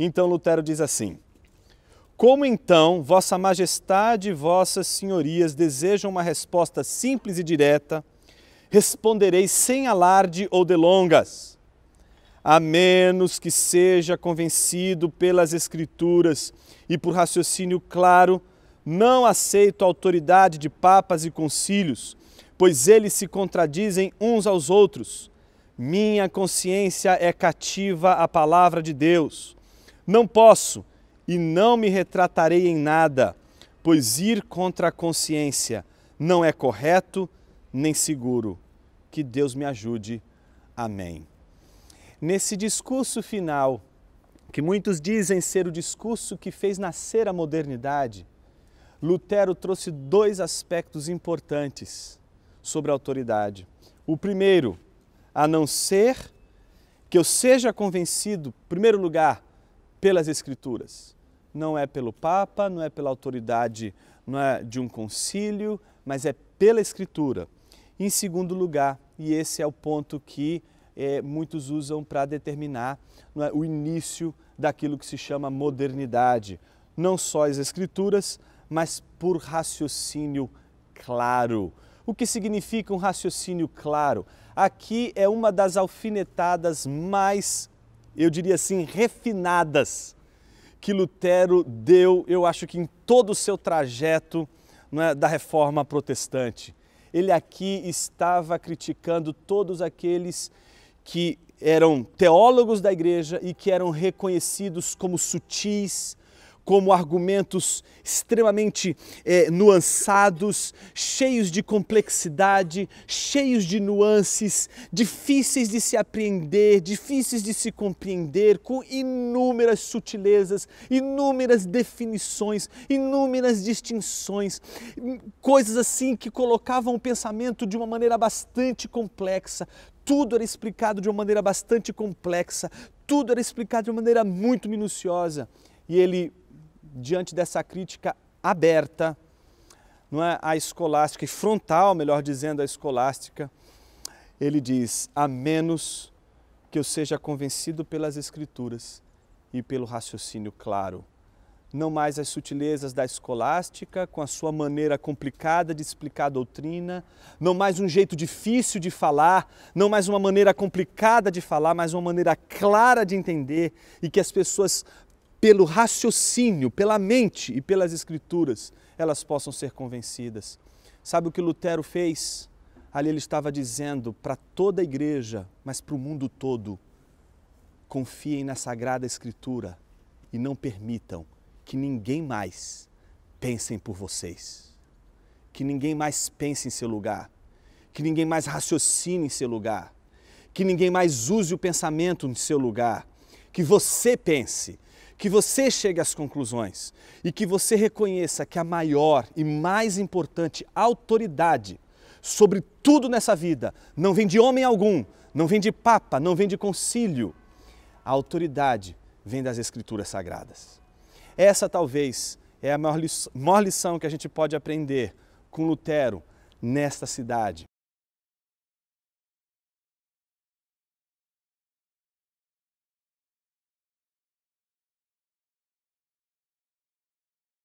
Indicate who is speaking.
Speaker 1: Então Lutero diz assim: Como então Vossa Majestade e Vossas Senhorias desejam uma resposta simples e direta, responderei sem alarde ou delongas, a menos que seja convencido pelas Escrituras e por raciocínio claro, não aceito a autoridade de papas e concílios, pois eles se contradizem uns aos outros. Minha consciência é cativa à palavra de Deus não posso e não me retratarei em nada, pois ir contra a consciência não é correto nem seguro. Que Deus me ajude. Amém. Nesse discurso final, que muitos dizem ser o discurso que fez nascer a modernidade, Lutero trouxe dois aspectos importantes sobre a autoridade. O primeiro, a não ser que eu seja convencido, em primeiro lugar, pelas Escrituras. Não é pelo Papa, não é pela autoridade não é de um concílio, mas é pela Escritura. Em segundo lugar, e esse é o ponto que é, muitos usam para determinar é, o início daquilo que se chama modernidade, não só as Escrituras, mas por raciocínio claro. O que significa um raciocínio claro? Aqui é uma das alfinetadas mais eu diria assim, refinadas que Lutero deu, eu acho que em todo o seu trajeto é, da reforma protestante. Ele aqui estava criticando todos aqueles que eram teólogos da igreja e que eram reconhecidos como sutis, como argumentos extremamente é, nuançados, cheios de complexidade, cheios de nuances, difíceis de se apreender, difíceis de se compreender, com inúmeras sutilezas, inúmeras definições, inúmeras distinções, coisas assim que colocavam o pensamento de uma maneira bastante complexa, tudo era explicado de uma maneira bastante complexa, tudo era explicado de uma maneira muito minuciosa. E ele diante dessa crítica aberta, não é, a escolástica e frontal, melhor dizendo, a escolástica, ele diz: a menos que eu seja convencido pelas Escrituras e pelo raciocínio claro. Não mais as sutilezas da escolástica, com a sua maneira complicada de explicar a doutrina, não mais um jeito difícil de falar, não mais uma maneira complicada de falar, mas uma maneira clara de entender e que as pessoas pelo raciocínio, pela mente e pelas escrituras, elas possam ser convencidas. Sabe o que Lutero fez? Ali ele estava dizendo para toda a igreja, mas para o mundo todo: confiem na Sagrada Escritura e não permitam que ninguém mais pense por vocês, que ninguém mais pense em seu lugar, que ninguém mais raciocine em seu lugar, que ninguém mais use o pensamento em seu lugar, que você pense, que você chegue às conclusões e que você reconheça que a maior e mais importante autoridade sobre tudo nessa vida não vem de homem algum, não vem de papa, não vem de concílio. A autoridade vem das Escrituras Sagradas. Essa talvez é a maior lição que a gente pode aprender com Lutero nesta cidade.